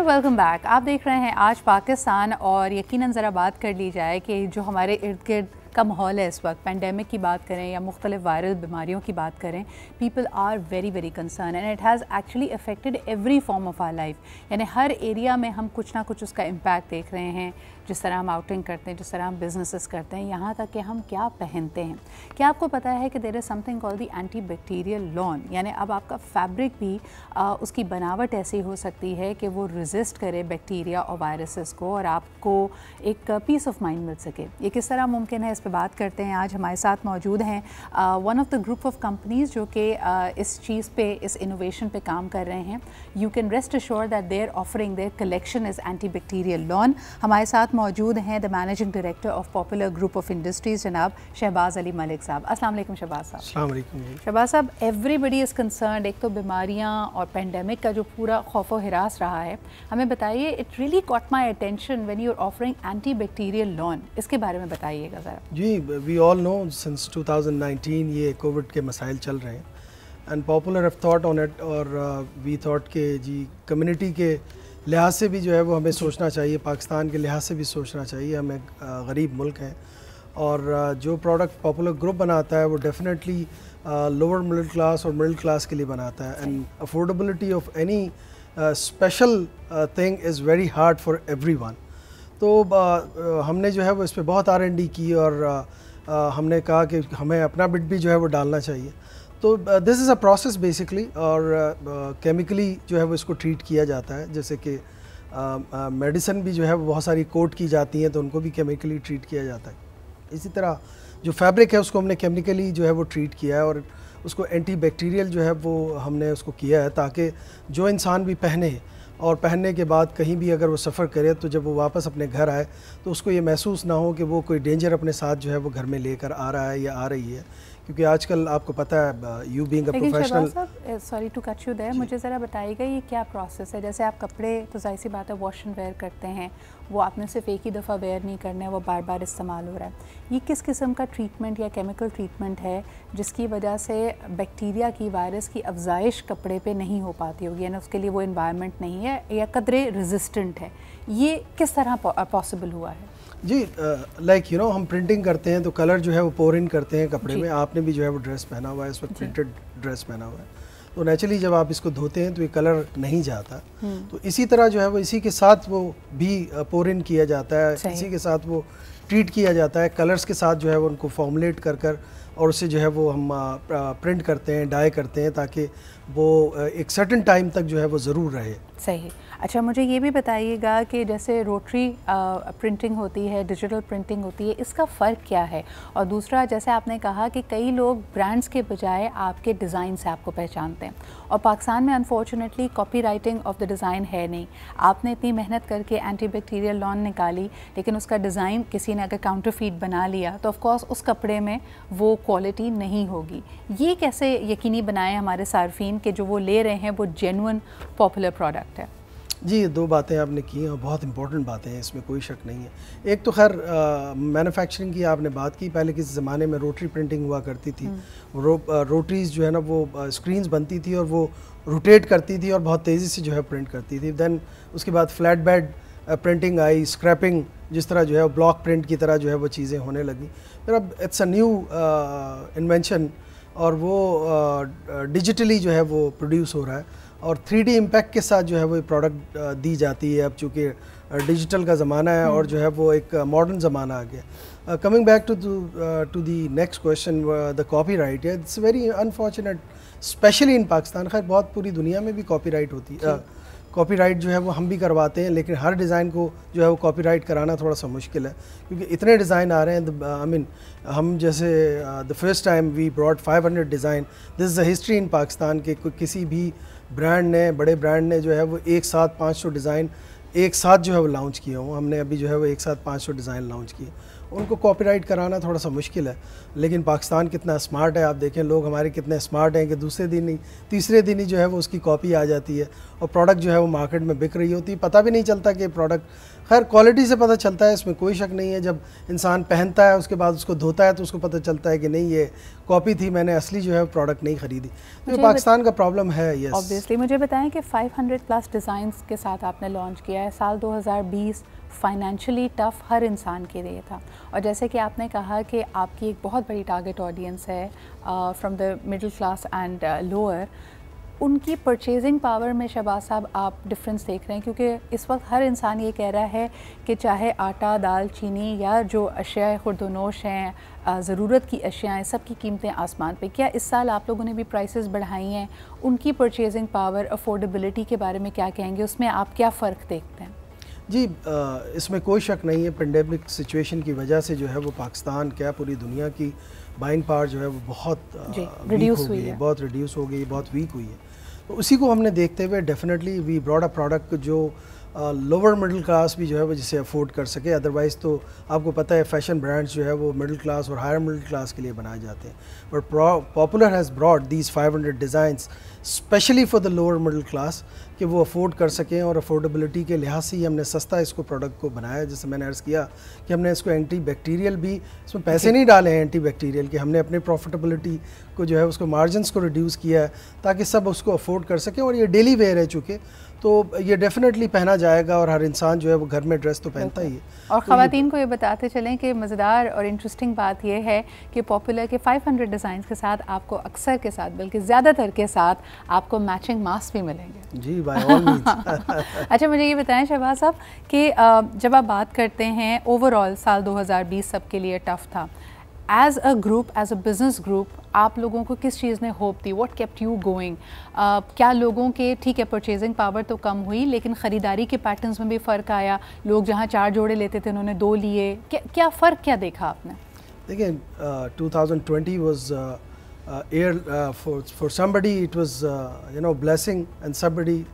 And welcome back आप देख रहे हैं आज पाकिस्तान और यकीनन ज़रा बात कर ली जाए कि जो हमारे इर्द गिर्द का माहौल है इस वक्त पेंडेमिक की बात करें या मुख्तलिफ वायरल बीमारियों की बात करें people are very very concern and it has actually affected every form of our life यानी हर एरिया में हम कुछ ना कुछ उसका इम्पैक्ट देख रहे हैं जिस तरह हम आउटिंग करते हैं जिस तरह हम बिजनेसेस करते हैं यहाँ तक कि हम क्या पहनते हैं क्या आपको पता है कि there is something call the antibacterial lawn यानी अब आपका फैब्रिक भी आ, उसकी बनावट ऐसी हो सकती है कि वो रिजिस्ट करे बैक्टीरिया और वायरसेस को और आपको एक पीस ऑफ माइंड मिल सके ये किस तरह मुमकिन है इस पर बात करते हैं आज हमारे साथ मौजूद हैं one of the group of companies जो कि इस चीज़ पे इस इनोवेशन पे काम कर रहे हैं you can rest assure that they're offering their collection is antibacterial lawn हमारे साथ मौजूद हैं the managing director of Popular group of industries जनाब शहबाज अली मलिक साहब असल शहबाज साहब शहबाज साहब एवरीबडी इज़ कंसर्न एक तो बीमारियाँ और पेंडेमिक का जो पूरा खौफ हरास रहा है हमें बताइए it really caught my attention when you are offering antibacterial lawn इसके बारे में बताइएगा ज़रा जी वी ऑल नो सिंस 2019 ये कोविड के मसाइल चल रहे हैं एंड पॉपुलर एफ थॉट ऑन इट और वी uh, थॉट के जी कम्युनिटी के लिहाज से भी जो है वो हमें सोचना चाहिए पाकिस्तान के लिहाज से भी सोचना चाहिए हम एक uh, गरीब मुल्क हैं और uh, जो प्रोडक्ट पॉपुलर ग्रुप बनाता है वो डेफिनेटली लोअर मिडिल क्लास और मिडिल क्लास के लिए बनाता है and affordability of any special thing is very hard for everyone तो आ, हमने जो है वो इस पर बहुत आर डी की और आ, हमने कहा कि हमें अपना बिट भी जो है वो डालना चाहिए तो this is a process basically और केमिकली जो है वो इसको ट्रीट किया जाता है जैसे कि मेडिसिन भी जो है वो बहुत सारी कोट की जाती हैं तो उनको भी केमिकली ट्रीट किया जाता है इसी तरह जो फैब्रिक है उसको हमने केमिकली जो है वो ट्रीट किया है और उसको एंटी बैक्टीरियल जो है वो हमने उसको किया है ताकि जो इंसान भी पहने और पहनने के बाद कहीं भी अगर वो सफ़र करे तो जब वो वापस अपने घर आए तो उसको ये महसूस ना हो कि वो कोई डेंजर अपने साथ जो है वो घर में लेकर आ रहा है या आ रही है क्योंकि आजकल आपको पता है you being a professional sorry to cut you there मुझे ज़रा बताइएगा ये क्या प्रोसेस है जैसे आप कपड़े तो जाहिर सी बात है वॉश एंड वेयर करते हैं वो आपने सिर्फ एक ही दफ़ा वेयर नहीं करना है वो बार बार इस्तेमाल हो रहा है ये किस किस्म का ट्रीटमेंट या केमिकल ट्रीटमेंट है जिसकी वजह से बैक्टीरिया की वायरस की अफजाइश कपड़े पे नहीं हो पाती होगी यानी उसके लिए वो इन्वायरमेंट नहीं है या कदरे रेजिस्टेंट है ये किस तरह पॉसिबल हुआ है जी लाइक यू नो हम प्रिंटिंग करते हैं तो कलर जो है वो पोर इन करते हैं कपड़े में आपने भी जो है वो ड्रेस पहना हुआ है इस वक्त प्रिंटेड ड्रेस पहना हुआ है तो नेचुरली जब आप इसको धोते हैं तो ये कलर नहीं जाता हम्म। तो इसी तरह जो है वो इसी के साथ वो भी पोर इन किया जाता है इसी के साथ वो ट्रीट किया जाता है कलर्स के साथ जो है वो उनको फॉर्मुलेट कर कर और उसे जो है वो हम प्रिंट करते हैं डाई करते हैं ताकि वो एक सर्टन टाइम तक जो है वो ज़रूर रहे सही अच्छा मुझे ये भी बताइएगा कि जैसे रोटरी प्रिंटिंग होती है डिजिटल प्रिंटिंग होती है इसका फ़र्क क्या है और दूसरा जैसे आपने कहा कि कई लोग ब्रांड्स के बजाय आपके डिज़ाइन से आपको पहचानते हैं और पाकिस्तान में unfortunately copy writing of the design है नहीं आपने इतनी मेहनत करके एंटी बैक्टीरियल लॉन निकाली लेकिन उसका डिज़ाइन किसी ने अगर काउंटर बना लिया तो ऑफकोर्स उस कपड़े में वो क्वालिटी नहीं होगी ये कैसे यकीनी बनाएं हमारे सार्फिन के जो वो ले रहे हैं वो जेनुअन पॉपुलर प्रोडक्ट है जी दो बातें आपने की और बहुत इंपॉर्टेंट बातें हैं इसमें कोई शक नहीं है एक तो खैर मैन्युफैक्चरिंग की आपने बात की पहले किस ज़माने में रोटरी प्रिंटिंग हुआ करती थी हम्म। रो, रोटरीज़ जो है ना वो स्क्रीन्स बनती थी और वो रोटेट करती थी और बहुत तेज़ी से जो है प्रिंट करती थी दैन उसके बाद फ्लैट बेड प्रिंटिंग आई स्क्रैपिंग जिस तरह जो है ब्लॉक प्रिंट की तरह जो है वो चीज़ें होने लगी फिर अब इट्स अ न्यू इन्वेंशन और वो डिजिटली uh, जो है वो प्रोड्यूस हो रहा है और थ्री डी इम्पैक्ट के साथ जो है वो प्रोडक्ट uh, दी जाती है अब चूँकि डिजिटल uh, का ज़माना है और हम्म। जो है वो एक मॉडर्न uh, ज़माना आ गया coming back to to the next question the copyright it's very unfortunate specially in Pakistan खैर बहुत पूरी दुनिया में भी कापी राइट होती है कॉपीराइट जो है वो हम भी करवाते हैं लेकिन हर डिज़ाइन को जो है वो कॉपीराइट कराना थोड़ा सा मुश्किल है क्योंकि इतने डिज़ाइन आ रहे हैं आई मीन हम जैसे the first time we brought 500 design this is a history in Pakistan के किसी भी ब्रांड ने बड़े ब्रांड ने जो है वो एक साथ पाँच डिज़ाइन एक साथ जो है वो लॉन्च किए हों हमने अभी जो है वो एक साथ पाँच डिज़ाइन लॉन्च किए उनको कॉपीराइट कराना थोड़ा सा मुश्किल है लेकिन पाकिस्तान कितना स्मार्ट है आप देखें लोग हमारे कितने स्मार्ट हैं कि दूसरे दिन ही तीसरे दिन ही जो है वो उसकी कॉपी आ जाती है और प्रोडक्ट जो है वो मार्केट में बिक रही होती है पता भी नहीं चलता कि प्रोडक्ट खैर क्वालिटी से पता चलता है इसमें कोई शक नहीं है जब इंसान पहनता है उसके बाद उसको धोता है तो उसको पता चलता है कि नहीं ये कॉपी थी मैंने असली जो है प्रोडक्ट नहीं खरीदी तो पाकिस्तान का प्रॉब्लम है ये ऑब्वियसली मुझे बताएं कि 500 प्लस डिज़ाइन के साथ आपने लॉन्च किया है साल 2020 फाइनेंशियली टफ़ हर इंसान के लिए था और जैसे कि आपने कहा कि आपकी एक बहुत बड़ी टारगेट ऑडियंस है from the middle class and lower उनकी परचेजिंग पावर में शहबाज साहब आप डिफरेंस देख रहे हैं क्योंकि इस वक्त हर इंसान ये कह रहा है कि चाहे आटा दाल चीनी या जो अशिया खुरदनोश हैं uh, ज़रूरत की अशियाएँ सब की कीमतें आसमान पे क्या इस साल आप लोगों ने भी प्राइसेस बढ़ाई हैं उनकी परचेजिंग पावर अफोर्डेबिलिटी के बारे में क्या कहेंगे उसमें आप क्या फ़र्क देखते हैं जी इसमें कोई शक नहीं है पेंडेमिक सिचुएशन की वजह से जो है वो पाकिस्तान क्या पूरी दुनिया की बाइंग पावर जो है वो बहुत रिड्यूस हुई है बहुत रिड्यूस हो गई बहुत वीक हुई है तो उसी को हमने देखते हुए definitely we brought a product जो लोअर मिडिल क्लास भी जो है वो जिसे अफोर्ड कर सके अदरवाइज़ तो आपको पता है फैशन ब्रांड्स जो है वो मिडिल क्लास और हायर मिडिल क्लास के लिए बनाए जाते हैं but Popular has brought these 500 hundred designs specially for the lower middle class कि वो अफोर्ड कर सकें और अफोर्डेबिलिटी के लिहाज से ही हमने सस्ता इसको प्रोडक्ट को बनाया जैसे मैंने अर्ज़ किया कि हमने इसको एंटी बैक्टीरियल भी इसमें पैसे okay. नहीं डाले हैं एंटी बैक्टीरियल के हमने अपने प्रॉफिटेबिलिटी को जो है उसको मार्जिनस को रिड्यूस किया है ताकि सब उसको अफोर्ड कर सकें और ये डेली वेयर है चूँकि तो ये डेफिनेटली पहना जाएगा और हर इंसान जो है वो घर में ड्रेस तो पहनता ही है और तो खातन को ये बताते चलें कि मज़ेदार और इंटरेस्टिंग बात यह है कि पॉपुलर के 500 डिज़ाइन के साथ आपको अक्सर के साथ बल्कि ज़्यादातर के साथ आपको मैचिंग मास्क भी मिलेंगे जी बाय अच्छा मुझे ये बताएं शहबाज साहब कि जब आप बात करते हैं ओवरऑल साल सब सबके लिए टफ़ था as a group as a business group आप लोगों को किस चीज़ ने hope the what kept you going क्या लोगों के ठीक है परचेजिंग पावर तो कम हुई लेकिन ख़रीदारी के पैटर्न्स में भी फ़र्क आया लोग जहाँ चार जोड़े लेते थे उन्होंने दो लिए क्या, क्या फ़र्क क्या देखा आपने देखिए two thousand twenty was year for somebody it was you know blessing and somebody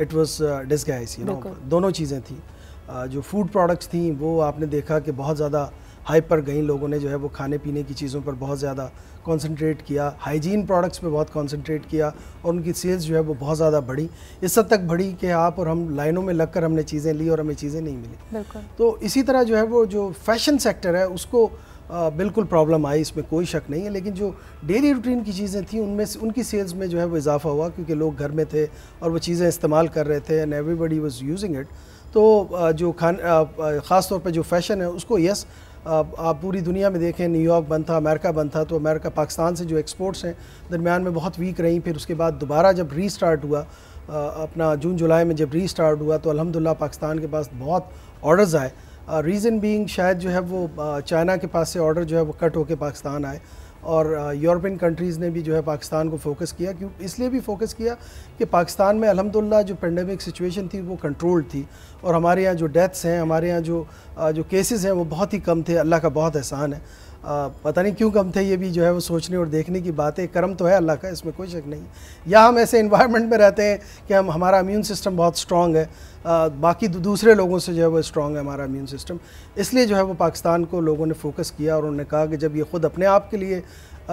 it was disguise you know दोनों चीज़ें थी uh, जो फूड प्रोडक्ट्स थी वो आपने देखा कि बहुत ज़्यादा हाइप पर गई लोगों ने जो है वो खाने पीने की चीज़ों पर बहुत ज़्यादा कंसंट्रेट किया हाइजीन प्रोडक्ट्स पे बहुत कंसंट्रेट किया और उनकी सेल्स जो है वो बहुत ज़्यादा बढ़ी इस हद तक बढ़ी कि आप और हम लाइनों में लगकर हमने चीज़ें ली और हमें चीज़ें नहीं मिली तो इसी तरह जो है वो जो फैशन सेक्टर है उसको आ, बिल्कुल प्रॉब्लम आई इसमें कोई शक नहीं है लेकिन जो डेली रूटीन की चीज़ें थी उनमें से उनकी सेल्स में जो है वो इजाफा हुआ क्योंकि लोग घर में थे और वो चीज़ें इस्तेमाल कर रहे थे and everybody was using it तो जो खान ख़ास तौर पे जो फैशन है उसको यस yes, आप पूरी दुनिया में देखें न्यूयॉर्क बंद था अमेरिका बंद था तो अमेरिका पाकिस्तान से जो एक्सपोर्ट्स हैं दरमियान में बहुत वीक रहीं फिर उसके बाद दोबारा जब रीस्टार्ट हुआ अपना जून जुलाई में जब रीस्टार्ट हुआ तो अलहमदिल्ला पाकिस्तान के पास बहुत ऑर्डर्स आए रीज़न बीइंग शायद जो है वो चाइना के पास से ऑर्डर जो है वो कट होकर पाकिस्तान आए और यूरोपियन कंट्रीज़ ने भी जो है पाकिस्तान को फोकस किया क्यों इसलिए भी फोकस किया कि पाकिस्तान में अलहमदिल्ला जो पेंडेमिक सिचुएशन थी वो कंट्रोल्ड थी और हमारे यहाँ जो डेथ्स हैं हमारे यहाँ जो जो केसेस हैं वो बहुत ही कम थे अल्लाह का बहुत एहसान है आ, पता नहीं क्यों कम थे ये भी जो है वो सोचने और देखने की बात है तो है अल्लाह का इसमें कोई शक नहीं या हम ऐसे इन्वायरमेंट में रहते हैं कि हम हमारा इम्यून सिस्टम बहुत स्ट्रॉग है बाकी दूसरे लोगों से जो है वो स्ट्रॉन्ग है हमारा इम्यून सिस्टम इसलिए जो है वो पाकिस्तान को लोगों ने फोकस किया और उन्होंने कहा कि जब ये ख़ुद अपने आप के लिए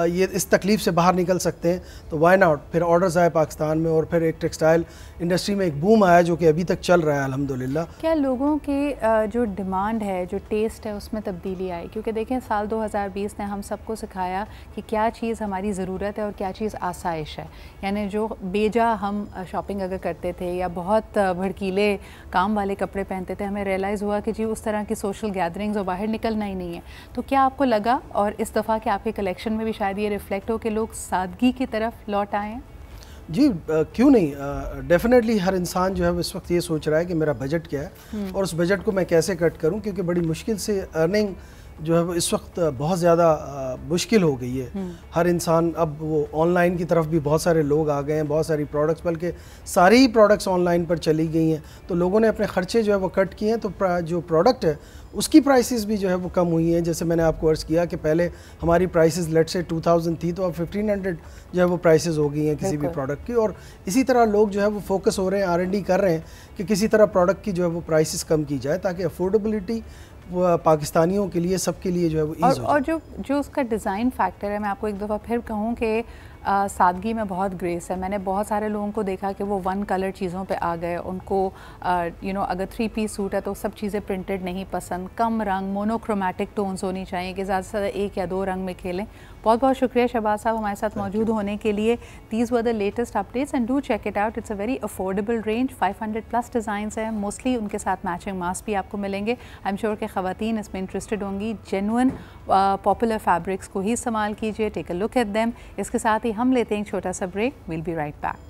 ये इस तकलीफ़ से बाहर निकल सकते हैं तो वाई आउट फिर ऑर्डर्स आए पाकिस्तान में और फिर एक टेक्सटाइल इंडस्ट्री में एक बूम आया जो कि अभी तक चल रहा है अलहमदिल्ला क्या लोगों की जो डिमांड है जो टेस्ट है उसमें तब्दीली आई क्योंकि देखें साल 2020 ने हम सबको सिखाया कि क्या चीज़ हमारी ज़रूरत है और क्या चीज़ आसाइश है यानी जो बेजा हम शॉपिंग अगर करते थे या बहुत भड़कीले काम वाले कपड़े पहनते थे हमें रियलाइज़ हुआ कि जी उस तरह की सोशल गैदरिंग्स और बाहर निकलना ही नहीं है तो क्या आपको लगा और इस दफ़ा के आपके कलेक्शन में भी शायद ये रिफ्लेक्ट हो कि लोग सादगी की तरफ लौट आए जी क्यों नहीं डेफिनेटली हर इंसान जो है इस वक्त ये सोच रहा है कि मेरा बजट क्या है हम्म। और उस बजट को मैं कैसे कट करूं क्योंकि बड़ी मुश्किल से अर्निंग जो है वो इस वक्त बहुत ज़्यादा मुश्किल हो गई है हम्म। हर इंसान अब वो ऑनलाइन की तरफ भी बहुत सारे लोग आ गए हैं बहुत सारी प्रोडक्ट्स बल्कि सारी ही प्रोडक्ट्स ऑनलाइन पर चली गई हैं तो लोगों ने अपने ख़र्चे जो है वो कट किए हैं तो जो प्रोडक्ट है उसकी प्राइसेस भी जो है वो कम हुई हैं जैसे मैंने आपको अर्ज़ किया कि पहले हमारी प्राइसेस लेट से 2000 थी तो अब 1500 जो है वो प्राइसेस हो गई हैं किसी भी प्रोडक्ट की और इसी तरह लोग जो है वो फोकस हो रहे हैं आर कर रहे हैं कि किसी तरह प्रोडक्ट की जो है वो प्राइसेस कम की जाए ताकि अफोर्डेबिलिटी पाकिस्तानियों के लिए सबके लिए जो है वो और, और जो जो उसका डिज़ाइन फैक्टर है मैं आपको एक दफ़ा फिर कहूँ कि सादगी में बहुत ग्रेस है मैंने बहुत सारे लोगों को देखा कि वो वन कलर चीज़ों पे आ गए उनको यू नो अगर थ्री पीस सूट है तो सब चीज़ें प्रिंटेड नहीं पसंद कम रंग मोनोक्रोमेटिक टोन्स होनी चाहिए कि ज़्यादा से ज़्यादा एक या दो रंग में खेलें बहुत बहुत शुक्रिया शबाज साहब हमारे साथ मौजूद होने के लिए these were the latest updates and do check it out it's a very affordable range 500 plus designs हैं मोस्टली उनके साथ मैचिंग मास्क भी आपको मिलेंगे आई एम श्योर के खातन इसमें इंटरेस्टेड होंगी जेनुअन पॉपुलर फैब्रिक्स को ही इस्तेमाल कीजिए take a look at them इसके साथ ही हम लेते हैं छोटा सा break will be right back